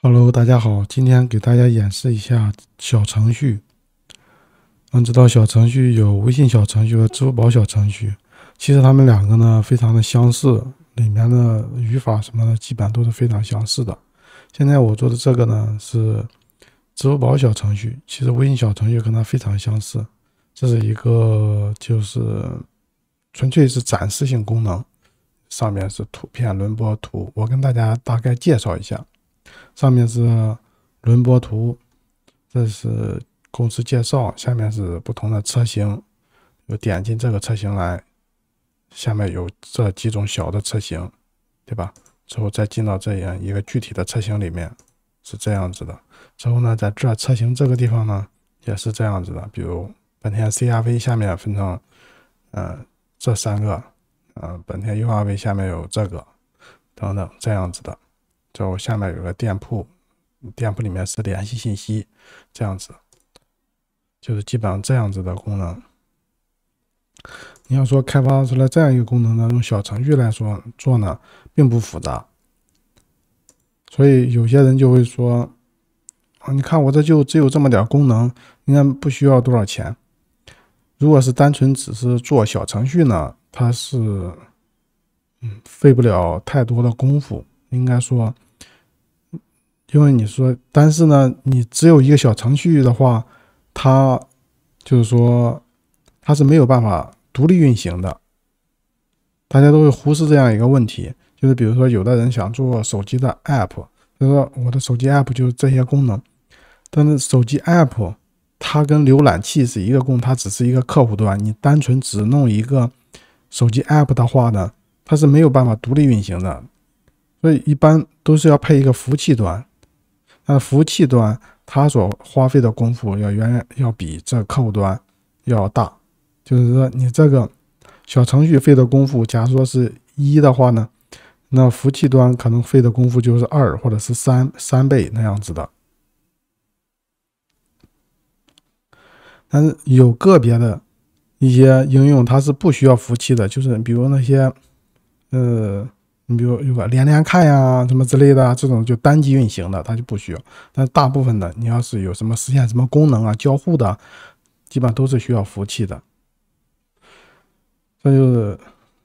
Hello，大家好，今天给大家演示一下小程序。我们知道，小程序有微信小程序和支付宝小程序。其实它们两个呢，非常的相似，里面的语法什么的，基本都是非常相似的。现在我做的这个呢，是支付宝小程序。其实微信小程序跟它非常相似。这是一个就是纯粹是展示性功能，上面是图片轮播图。我跟大家大概介绍一下。上面是轮播图，这是公司介绍，下面是不同的车型，有点进这个车型来，下面有这几种小的车型，对吧？之后再进到这样一个具体的车型里面，是这样子的。之后呢，在这车型这个地方呢，也是这样子的。比如本田 CRV 下面分成，呃，这三个，呃，本田 u r v 下面有这个，等等，这样子的。就下面有个店铺，店铺里面是联系信息，这样子，就是基本上这样子的功能。你要说开发出来这样一个功能，呢，用小程序来说做呢，并不复杂。所以有些人就会说：“啊，你看我这就只有这么点功能，应该不需要多少钱。”如果是单纯只是做小程序呢，它是，嗯，费不了太多的功夫，应该说。因为你说，但是呢，你只有一个小程序的话，它就是说它是没有办法独立运行的。大家都会忽视这样一个问题，就是比如说有的人想做手机的 App，就说我的手机 App 就是这些功能。但是手机 App 它跟浏览器是一个供，它只是一个客户端。你单纯只弄一个手机 App 的话呢，它是没有办法独立运行的，所以一般都是要配一个服务器端。那服务器端它所花费的功夫要远远要比这客户端要大，就是说你这个小程序费的功夫，假如说是一的话呢，那服务器端可能费的功夫就是二或者是三三倍那样子的。但是有个别的一些应用它是不需要服务器的，就是比如那些呃。你比如有个连连看呀，什么之类的，这种就单机运行的，它就不需要。但大部分的，你要是有什么实现什么功能啊、交互的，基本上都是需要服务器的。这就是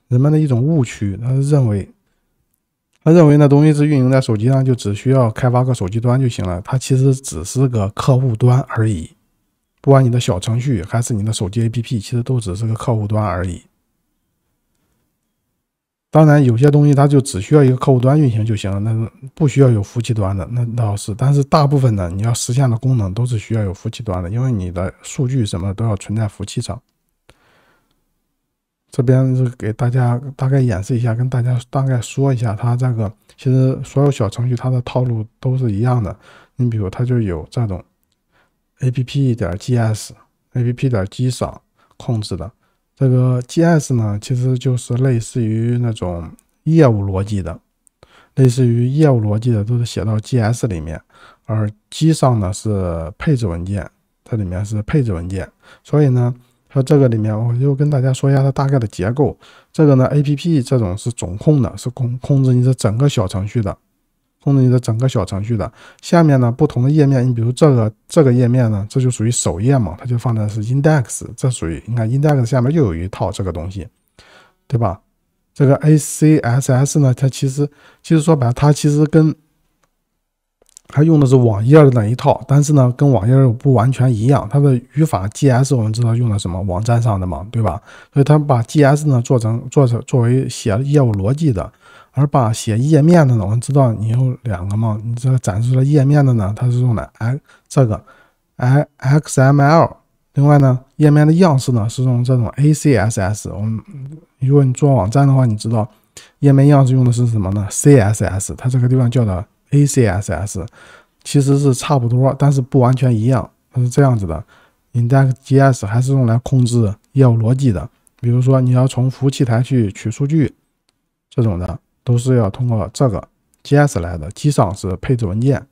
人们的一种误区，他认为，他认为那东西是运营在手机上，就只需要开发个手机端就行了。它其实只是个客户端而已。不管你的小程序还是你的手机 APP，其实都只是个客户端而已。当然，有些东西它就只需要一个客户端运行就行了，那个不需要有服务器端的，那倒是。但是大部分的你要实现的功能都是需要有服务器端的，因为你的数据什么都要存在服务器上。这边是给大家大概演示一下，跟大家大概说一下，它这个其实所有小程序它的套路都是一样的。你比如它就有这种 APP 点 GS，APP 点 G 上控制的。这个 GS 呢，其实就是类似于那种业务逻辑的，类似于业务逻辑的都是写到 GS 里面，而机上呢是配置文件，它里面是配置文件，所以呢，它这个里面我就跟大家说一下它大概的结构，这个呢 APP 这种是总控的，是控控制你的整个小程序的。控制你的整个小程序的下面呢，不同的页面，你比如这个这个页面呢，这就属于首页嘛，它就放的是 index，这属于你看 index 下面又有一套这个东西，对吧？这个 acss 呢，它其实其实说白了，它其实跟它用的是网页的那一套，但是呢，跟网页又不完全一样，它的语法 g s 我们知道用的什么网站上的嘛，对吧？所以它把 g s 呢做成做成作为写业务逻辑的。而把写页面的呢，我们知道你有两个嘛？你这展示的页面的呢，它是用来哎，这个 i x m l。另外呢，页面的样式呢是用这种 a c s s。我们如果你做网站的话，你知道页面样式用的是什么呢？c s s。它这个地方叫的 a c s s，其实是差不多，但是不完全一样。它是这样子的，index g s 还是用来控制业务逻辑的，比如说你要从服务器台去取数据这种的。都是要通过这个 JS 来的，机上是配置文件，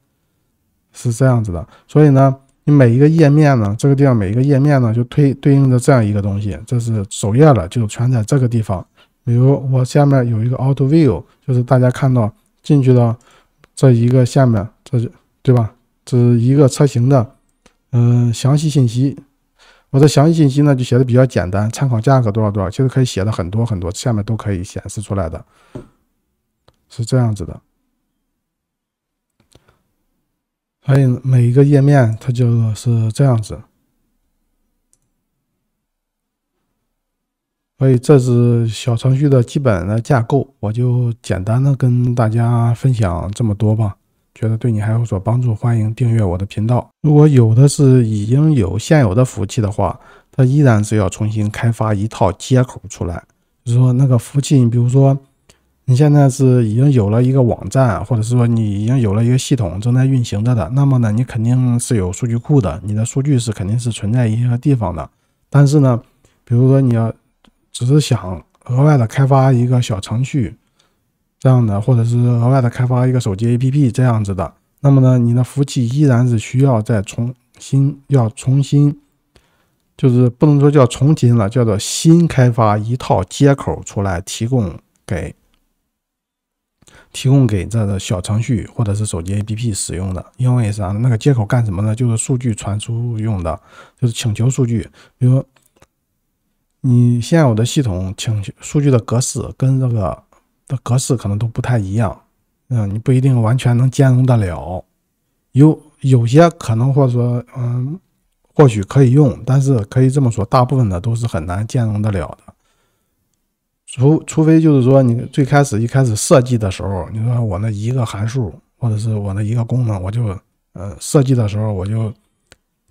是这样子的。所以呢，你每一个页面呢，这个地方每一个页面呢，就推对应的这样一个东西。这是首页了，就全在这个地方。比如我下面有一个 Auto View，就是大家看到进去的这一个下面，这就对吧？这是一个车型的，嗯，详细信息。我的详细信息呢，就写的比较简单，参考价格多少多少，其实可以写的很多很多，下面都可以显示出来的。是这样子的，所以每一个页面它就是这样子，所以这是小程序的基本的架构，我就简单的跟大家分享这么多吧。觉得对你还有所帮助，欢迎订阅我的频道。如果有的是已经有现有的服务器的话，它依然是要重新开发一套接口出来，如说那个服务器，你比如说。你现在是已经有了一个网站，或者是说你已经有了一个系统正在运行着的，那么呢，你肯定是有数据库的，你的数据是肯定是存在一个地方的。但是呢，比如说你要只是想额外的开发一个小程序，这样的，或者是额外的开发一个手机 APP 这样子的，那么呢，你的服务器依然是需要再重新要重新，就是不能说叫重新了，叫做新开发一套接口出来提供给。提供给这个小程序或者是手机 APP 使用的，因为啥？那个接口干什么呢？就是数据传输用的，就是请求数据。比如你现有的系统请求数据的格式跟这个的格式可能都不太一样，嗯，你不一定完全能兼容得了。有有些可能或者说嗯，或许可以用，但是可以这么说，大部分的都是很难兼容得了的。除除非就是说，你最开始一开始设计的时候，你说我那一个函数，或者是我那一个功能，我就呃设计的时候，我就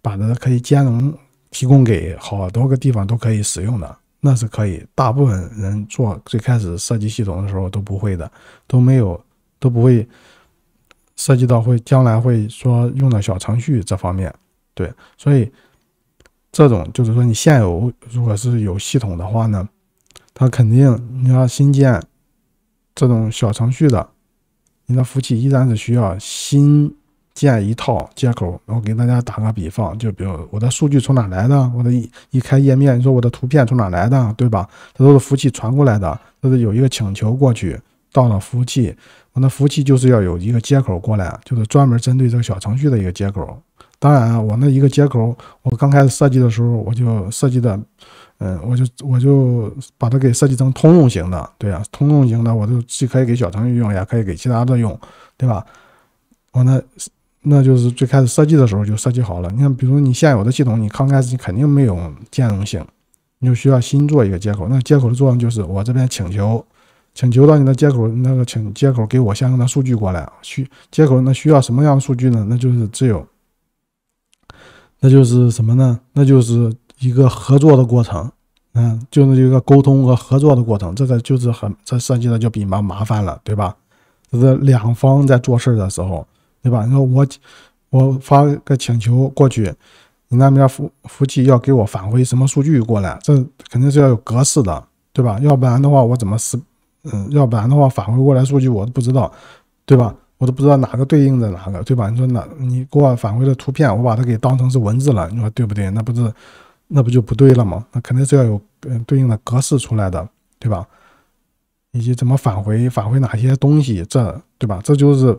把它可以兼容，提供给好多个地方都可以使用的，那是可以。大部分人做最开始设计系统的时候都不会的，都没有都不会涉及到会将来会说用到小程序这方面。对，所以这种就是说，你现有如果是有系统的话呢？它肯定，你要新建这种小程序的，你的服务器依然是需要新建一套接口。然后给大家打个比方，就比如我的数据从哪来的？我的一开页面，你说我的图片从哪来的？对吧？它都是服务器传过来的，它是有一个请求过去到了服务器，我的服务器就是要有一个接口过来，就是专门针对这个小程序的一个接口。当然啊，我那一个接口，我刚开始设计的时候，我就设计的。嗯，我就我就把它给设计成通用型的，对呀，通用型的，我就既可以给小程序用，也可以给其他的用，对吧？我那那就是最开始设计的时候就设计好了。你看，比如你现有的系统，你刚开始你肯定没有兼容性，你就需要新做一个接口。那接口的作用就是我这边请求，请求到你的接口，那个请接口给我相应的数据过来。需接口那需要什么样的数据呢？那就是只有，那就是什么呢？那就是。一个合作的过程，嗯，就是一个沟通和合作的过程。这个就是很，这设计的就比较麻烦了，对吧？这是两方在做事的时候，对吧？你说我我发个请求过去，你那边服服务器要给我返回什么数据过来？这肯定是要有格式的，对吧？要不然的话，我怎么识？嗯，要不然的话，返回过来数据我都不知道，对吧？我都不知道哪个对应的哪个，对吧？你说哪你给我返回的图片，我把它给当成是文字了，你说对不对？那不是。那不就不对了吗？那肯定是要有嗯对应的格式出来的，对吧？以及怎么返回，返回哪些东西，这对吧？这就是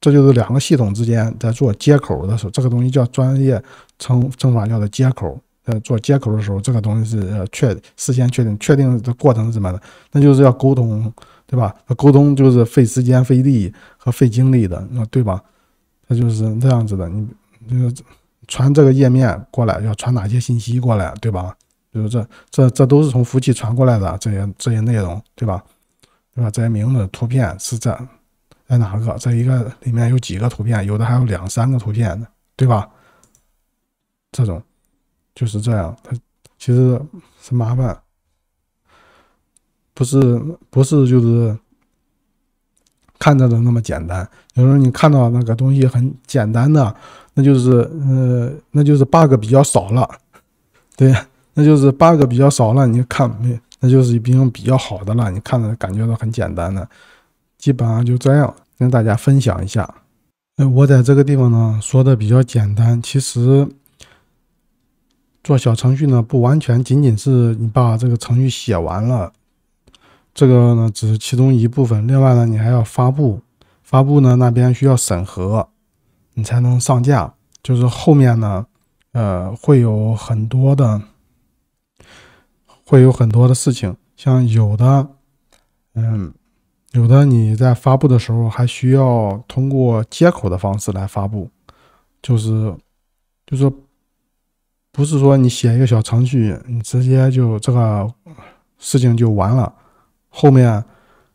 这就是两个系统之间在做接口的时候，这个东西叫专业称称法叫的接口。呃，做接口的时候，这个东西是确事先确定确定的过程是什么的？那就是要沟通，对吧？沟通就是费时间、费力和费精力的，那对吧？它就是这样子的，你那个。传这个页面过来，要传哪些信息过来，对吧？比如这、这、这都是从服务器传过来的这些这些内容，对吧？对吧？这些名字、图片是在在哪个？在一个里面有几个图片？有的还有两三个图片呢，对吧？这种就是这样，它其实是麻烦，不是不是就是。看着都那么简单，有时候你看到那个东西很简单的，那就是呃，那就是 bug 比较少了，对那就是 bug 比较少了，你看没，那就是已经比较好的了，你看着感觉到很简单的，基本上就这样跟大家分享一下。呃，我在这个地方呢说的比较简单，其实做小程序呢不完全仅仅是你把这个程序写完了。这个呢只是其中一部分，另外呢，你还要发布，发布呢那边需要审核，你才能上架。就是后面呢，呃，会有很多的，会有很多的事情，像有的，嗯，有的你在发布的时候还需要通过接口的方式来发布，就是，就是，不是说你写一个小程序，你直接就这个事情就完了。后面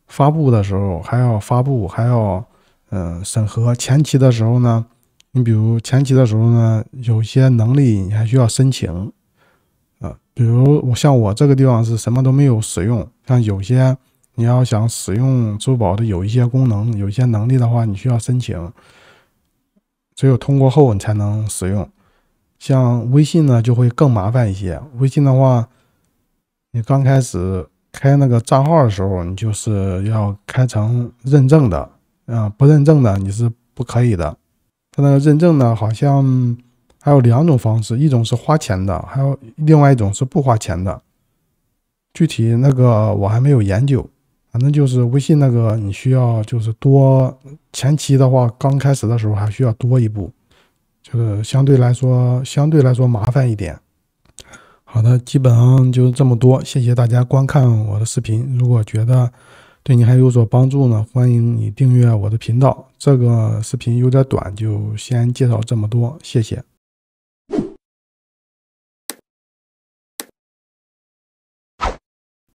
发布的时候还要发布，还要嗯审核。前期的时候呢，你比如前期的时候呢，有些能力你还需要申请，呃，比如我像我这个地方是什么都没有使用，像有些你要想使用支付宝的有一些功能、有一些能力的话，你需要申请，只有通过后你才能使用。像微信呢就会更麻烦一些，微信的话，你刚开始。开那个账号的时候，你就是要开成认证的，啊，不认证的你是不可以的。他那个认证呢，好像还有两种方式，一种是花钱的，还有另外一种是不花钱的。具体那个我还没有研究，反正就是微信那个，你需要就是多前期的话，刚开始的时候还需要多一步，就是相对来说相对来说麻烦一点。好的，基本上就是这么多，谢谢大家观看我的视频。如果觉得对你还有所帮助呢，欢迎你订阅我的频道。这个视频有点短，就先介绍这么多，谢谢。